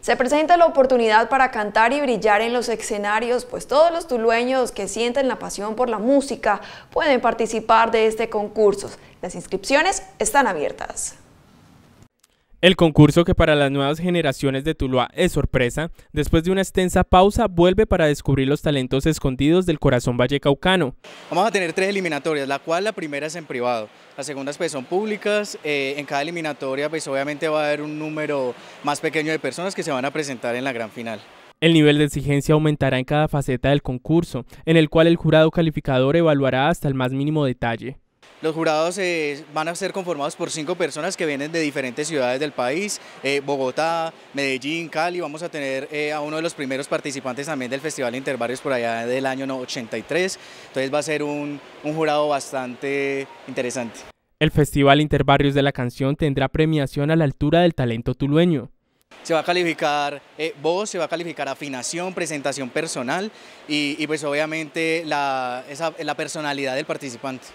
Se presenta la oportunidad para cantar y brillar en los escenarios, pues todos los tulueños que sienten la pasión por la música pueden participar de este concurso. Las inscripciones están abiertas. El concurso que para las nuevas generaciones de Tuluá es sorpresa, después de una extensa pausa vuelve para descubrir los talentos escondidos del corazón vallecaucano. Vamos a tener tres eliminatorias, la cual la primera es en privado, las segundas pues son públicas, eh, en cada eliminatoria pues obviamente va a haber un número más pequeño de personas que se van a presentar en la gran final. El nivel de exigencia aumentará en cada faceta del concurso, en el cual el jurado calificador evaluará hasta el más mínimo detalle. Los jurados eh, van a ser conformados por cinco personas que vienen de diferentes ciudades del país, eh, Bogotá, Medellín, Cali. Vamos a tener eh, a uno de los primeros participantes también del Festival Interbarrios por allá del año 83. Entonces va a ser un, jurado bastante interesante. El Festival Interbarrios de la Canción tendrá premiación a la altura del talento tulueño. Se va a calificar voz, se va a calificar afinación, presentación personal y, pues obviamente la personalidad del participante.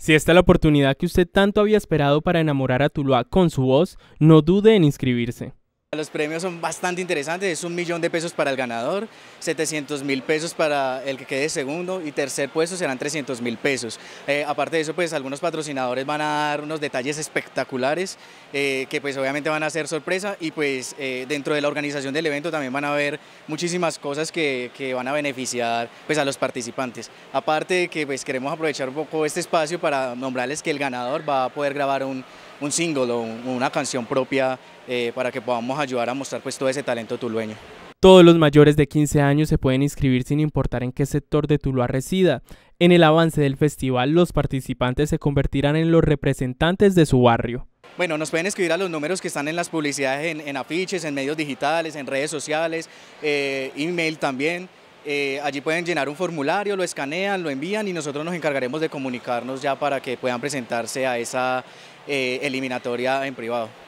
Si esta es la oportunidad que usted tanto había esperado para enamorar a Tuluá con su voz, no dude en inscribirse. Los premios son bastante interesantes, es un millón de pesos para el ganador, 700 mil pesos para el que quede segundo y tercer puesto serán 300 mil pesos. Eh, aparte de eso, pues algunos patrocinadores van a dar unos detalles espectaculares eh, que pues obviamente van a ser sorpresa y pues eh, dentro de la organización del evento también van a haber muchísimas cosas que, que, van a beneficiar pues a los participantes. Aparte de que pues queremos aprovechar un poco este espacio para nombrarles que el ganador va a poder grabar un un single o una canción propia eh, para que podamos ayudar a mostrar pues todo ese talento tulueño. Todos los mayores de 15 años se pueden inscribir sin importar en qué sector de Tuluá resida. En el avance del festival, los participantes se convertirán en los representantes de su barrio. Bueno, nos pueden escribir a los números que están en las publicidades, en, afiches, en medios digitales, en redes sociales, eh, email también. Eh, allí pueden llenar un formulario, lo escanean, lo envían y nosotros nos encargaremos de comunicarnos ya para que puedan presentarse a esa eh, eliminatoria en privado.